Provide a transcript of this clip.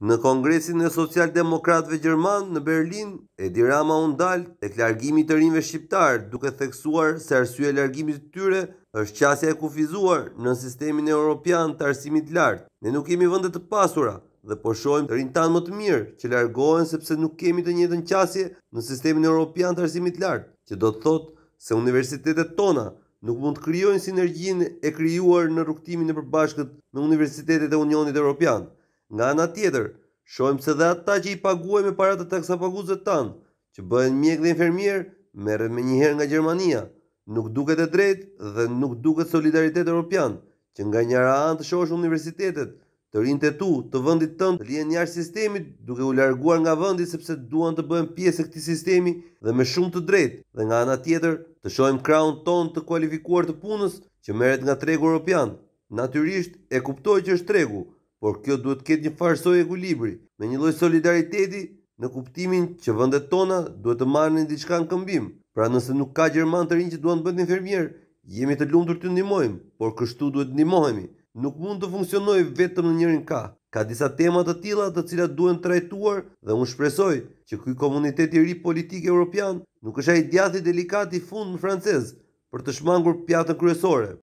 Në Kongresin e Social Demokratve Gjerman në Berlin, Edi Rama undal e klargimi të rinve shqiptar duke theksuar se arsye largimit të tyre është qasja e kufizuar në sistemin e Europian të arsimit lartë. Ne nuk kemi vëndet të pasura dhe po shojmë të rinë tanë më të mirë që largohen sepse nuk kemi të njëtën qasje në sistemin Europian të arsimit lartë, që do të thotë se universitetet tona nuk mund të kryojnë sinergjin e kryuar në rukëtimin e përbashkët me universitetet e Unionit Europian. Nga ana tjetër, shohim se dhe ata që i paguajnë me para të tan, që bëhen mjek dhe infermier, merren më njëherë nga Gjermania. Nuk duket e drejtë dhe nuk duket solidaritet europian që nga njëra anë të shohësh universitetet të rinë të tu, të vëndit tënë, të lijen njarë sistemi duke u larguar nga vëndit sepse duan të bëhen pjesë e këti sistemi dhe me shumë të drejtë dhe nga ana tjetër të shohim kraun ton të kualifikuar të punës që meret nga tregu europian. Natyrisht e kuptoj që është tregu, por kjo duhet ketë një farësoj e kulibri, me një loj solidariteti në kuptimin që vëndet tona duhet të marrë një diçka në këmbim. Pra nëse nuk ka Gjerman të rinjë që duhet në bëndin fermier, jemi të lumë të rëtë ndimojmë, por kështu duhet ndimojmi. Nuk mund të funksionoj vetëm në njërin ka. Ka disa temat të tila të cilat duhet të rajtuar dhe unë shpresoj që kuj komuniteti ri politik e Europian nuk është a i djathi delikati fund në francesë për të shmangur pjatën kryesore.